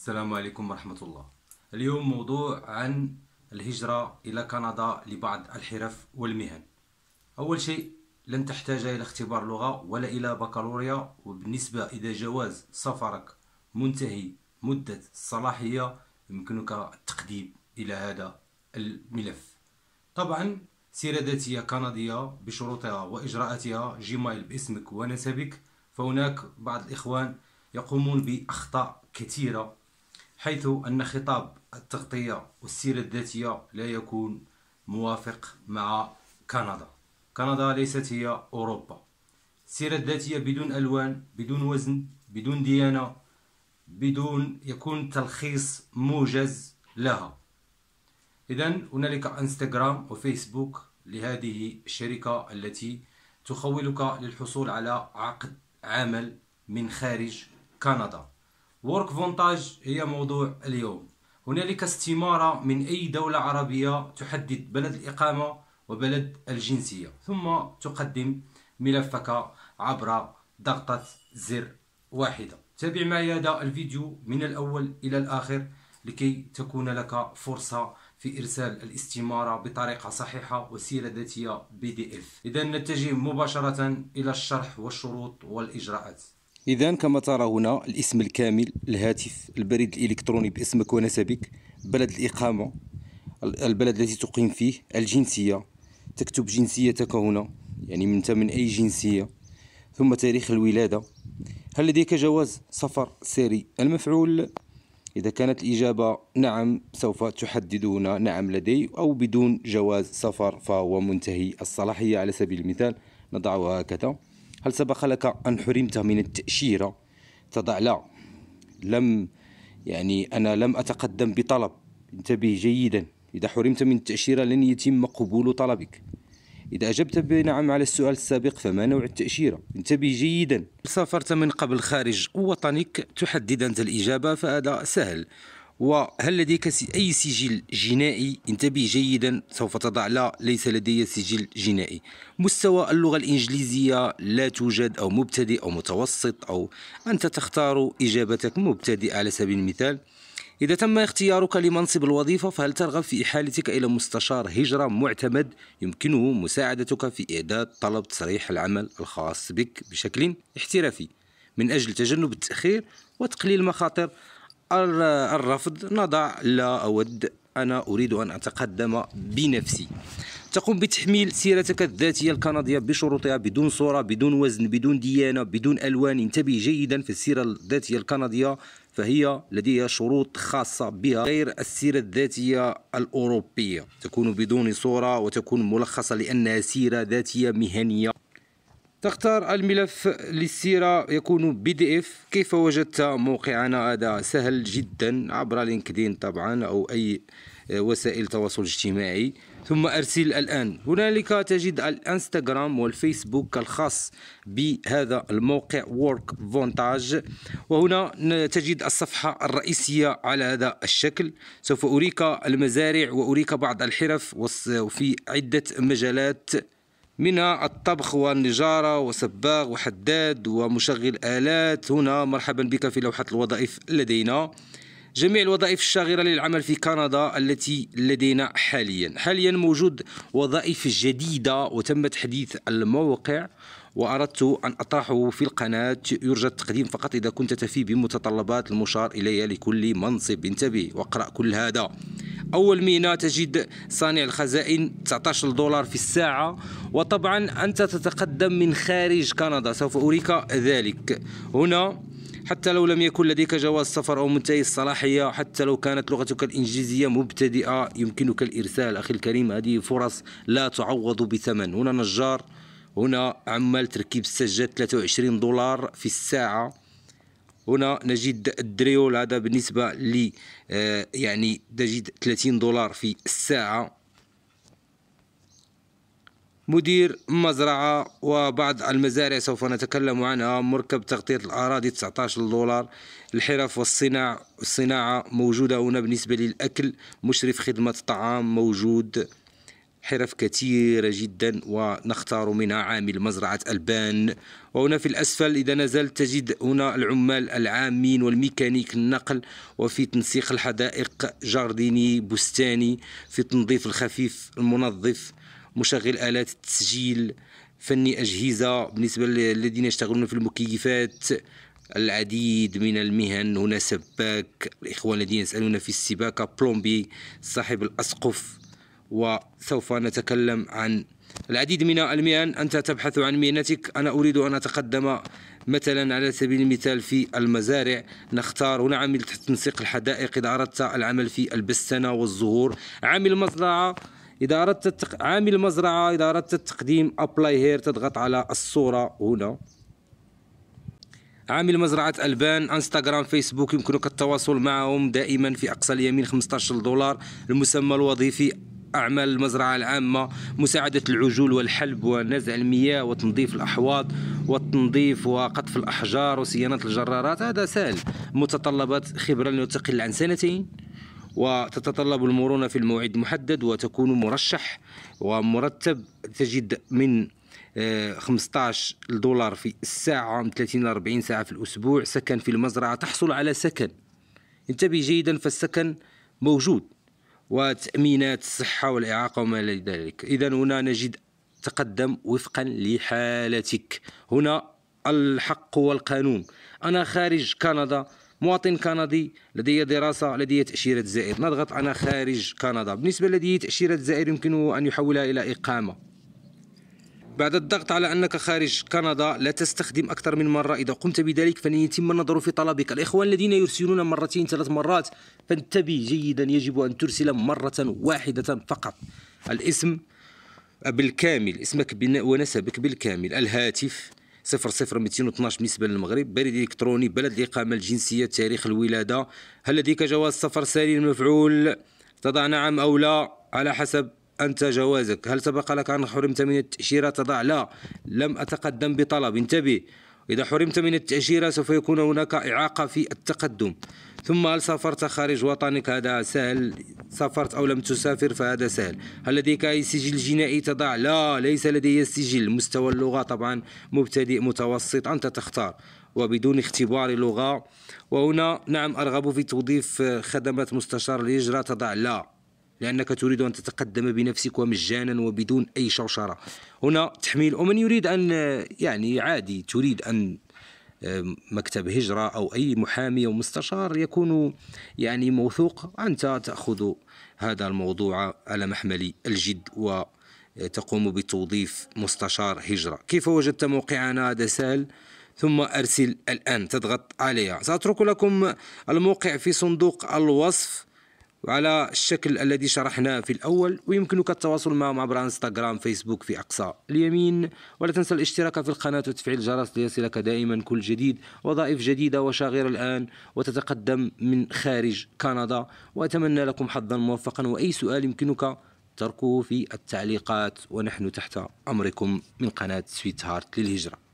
السلام عليكم ورحمة الله اليوم موضوع عن الهجرة إلى كندا لبعض الحرف والمهن أول شيء لن تحتاج إلى اختبار لغة ولا إلى بكالوريا وبالنسبة إذا جواز سفرك منتهي مدة الصلاحية يمكنك التقديم إلى هذا الملف طبعا سيرة ذاتية كندية بشروطها وإجراءاتها جيميل باسمك ونسبك فهناك بعض الإخوان يقومون بأخطاء كثيرة حيث أن خطاب التغطية والسيرة الذاتية لا يكون موافق مع كندا كندا ليست هي أوروبا السيرة الذاتية بدون ألوان بدون وزن بدون ديانة بدون يكون تلخيص موجز لها إذا هنالك انستغرام وفيسبوك لهذه الشركة التي تخولك للحصول على عقد عمل من خارج كندا وورك فونتاج هي موضوع اليوم هنالك استمارة من أي دولة عربية تحدد بلد الإقامة وبلد الجنسية ثم تقدم ملفك عبر ضغطة زر واحدة تابع معي هذا الفيديو من الأول إلى الآخر لكي تكون لك فرصة في إرسال الاستمارة بطريقة صحيحة وسيره ذاتية بي دي اف إذا نتجه مباشرة إلى الشرح والشروط والإجراءات إذا كما ترى هنا الاسم الكامل الهاتف البريد الإلكتروني باسمك ونسبك بلد الإقامة البلد الذي تقيم فيه الجنسية تكتب جنسيتك هنا يعني من من أي جنسية ثم تاريخ الولادة هل لديك جواز سفر ساري المفعول إذا كانت الإجابة نعم سوف تحدد هنا نعم لدي أو بدون جواز سفر فهو منتهي الصلاحية على سبيل المثال نضعها هكذا هل سبق لك أن حرمت من التأشيرة تضع لا لم يعني أنا لم أتقدم بطلب انتبه جيدا إذا حرمت من التأشيرة لن يتم قبول طلبك إذا أجبت بنعم على السؤال السابق فما نوع التأشيرة؟ انتبه جيدا سافرت من قبل خارج وطنك تحدد أنت الإجابة فهذا سهل وهل لديك أي سجل جنائي انتبه جيدا سوف تضع لا ليس لدي سجل جنائي مستوى اللغة الإنجليزية لا توجد أو مبتدئ أو متوسط أو أنت تختار إجابتك مبتدئ على سبيل المثال إذا تم اختيارك لمنصب الوظيفة فهل ترغب في إحالتك إلى مستشار هجرة معتمد يمكنه مساعدتك في إعداد طلب تصريح العمل الخاص بك بشكل احترافي من أجل تجنب التأخير وتقليل مخاطر الرفض نضع لا أود أنا أريد أن أتقدم بنفسي تقوم بتحميل سيرتك الذاتية الكندية بشروطها بدون صورة بدون وزن بدون ديانة بدون ألوان انتبه جيدا في السيرة الذاتية الكندية فهي لديها شروط خاصة بها غير السيرة الذاتية الأوروبية تكون بدون صورة وتكون ملخصة لأنها سيرة ذاتية مهنية تختار الملف للسيرة يكون بي دي اف كيف وجدت موقعنا هذا سهل جدا عبر لينكدين طبعا او اي وسائل تواصل اجتماعي ثم ارسل الان هنالك تجد الانستغرام والفيسبوك الخاص بهذا الموقع وورك فونتاج وهنا تجد الصفحه الرئيسيه على هذا الشكل سوف اريك المزارع واريك بعض الحرف في عده مجالات من الطبخ والنجارة وسباغ وحداد ومشغل آلات هنا مرحبا بك في لوحة الوظائف لدينا جميع الوظائف الشاغرة للعمل في كندا التي لدينا حاليا حاليا موجود وظائف جديدة وتم تحديث الموقع وأردت أن أطرحه في القناة يرجى التقديم فقط إذا كنت تفي بمتطلبات المشار إليها لكل منصب انتبه واقرأ كل هذا أول ميناء تجد صانع الخزائن 19 دولار في الساعة وطبعا أنت تتقدم من خارج كندا سوف أريك ذلك هنا حتى لو لم يكن لديك جواز سفر أو منتهي الصلاحية حتى لو كانت لغتك الإنجليزية مبتدئة يمكنك الإرسال أخي الكريم هذه فرص لا تعوض بثمن هنا نجار هنا عمال تركيب السجاد 23 دولار في الساعة هنا نجد الدريول هذا بالنسبة لي آه، يعني تجد 30 دولار في الساعة مدير مزرعة وبعض المزارع سوف نتكلم عنها مركب تغطية الأراضي 19 دولار الحرف والصناعة الصناعة موجودة هنا بالنسبة للأكل مشرف خدمة الطعام موجود حرف كثيرة جدا ونختار منها عامل مزرعة ألبان وهنا في الأسفل إذا نزلت تجد هنا العمال العامين والميكانيك النقل وفي تنسيق الحدائق جارديني بستاني في التنظيف الخفيف المنظف مشغل آلات التسجيل فني أجهزة بالنسبة للذين يشتغلون في المكيفات العديد من المهن هنا سباك الإخوان الذين يسألون في السباكة بلومبي صاحب الأسقف وسوف نتكلم عن العديد من المهن أنت تبحث عن مهنتك أنا أريد أن أتقدم مثلا على سبيل المثال في المزارع نختار هنا عامل تنسيق الحدائق إذا أردت العمل في البستنة والزهور عامل مزرعة إذا أردت التق... عامل مزرعة إذا أردت التقديم أبلاي هير تضغط على الصورة هنا عامل مزرعة ألبان انستغرام فيسبوك يمكنك التواصل معهم دائما في أقصى اليمين 15 دولار المسمى الوظيفي أعمال المزرعة العامة مساعدة العجول والحلب ونزع المياه وتنظيف الأحواض والتنظيف وقطف الأحجار وصيانة الجرارات هذا سهل متطلبات خبرة لا تقل عن سنتين وتتطلب المرونة في الموعد المحدد وتكون مرشح ومرتب تجد من 15 آه، دولار في الساعة من 30 ل 40 ساعة في الأسبوع سكن في المزرعة تحصل على سكن انتبه جيدا فالسكن موجود وتأمينات الصحة والإعاقة وما إلى ذلك إذا هنا نجد تقدم وفقا لحالتك هنا الحق والقانون أنا خارج كندا مواطن كندي لدي دراسة لدي تأشيرة زائر نضغط أنا خارج كندا بالنسبة لدي تأشيرة زائر يمكنه أن يحولها إلى إقامة بعد الضغط على أنك خارج كندا لا تستخدم أكثر من مرة إذا قمت بذلك يتم النظر في طلبك الإخوان الذين يرسلون مرتين ثلاث مرات فانتبه جيدا يجب أن ترسل مرة واحدة فقط الاسم بالكامل اسمك ونسبك بالكامل الهاتف 00212 بالنسبة للمغرب بريد إلكتروني بلد الإقامة الجنسية تاريخ الولادة هل لديك جواز سفر ساري المفعول تضع نعم أو لا على حسب أنت جوازك هل سبق لك أن حرمت من التأشيرة تضع لا لم أتقدم بطلب انتبه إذا حرمت من التأشيرة سوف يكون هناك إعاقة في التقدم ثم هل سافرت خارج وطنك هذا سهل سافرت أو لم تسافر فهذا سهل هل لديك أي سجل جنائي تضع لا ليس لدي سجل مستوى اللغة طبعا مبتدئ متوسط أنت تختار وبدون اختبار لغة وهنا نعم أرغب في توظيف خدمة مستشار الهجرة تضع لا لأنك تريد أن تتقدم بنفسك ومجانا وبدون أي شوشرة هنا تحميل ومن يريد أن يعني عادي تريد أن آه، مكتب هجرة أو أي محامي أو مستشار يكون يعني موثوق أنت تأخذ هذا الموضوع على محمل الجد وتقوم بتوظيف مستشار هجرة كيف وجدت موقعنا هذا سهل ثم أرسل الآن تضغط عليها سأترك لكم الموقع في صندوق الوصف وعلى الشكل الذي شرحناه في الأول ويمكنك التواصل معهم عبر انستغرام فيسبوك في أقصى اليمين ولا تنسى الاشتراك في القناة وتفعيل الجرس ليصلك دائما كل جديد وظائف جديدة وشاغرة الآن وتتقدم من خارج كندا وأتمنى لكم حظا موفقا وأي سؤال يمكنك تركه في التعليقات ونحن تحت أمركم من قناة سويت هارت للهجرة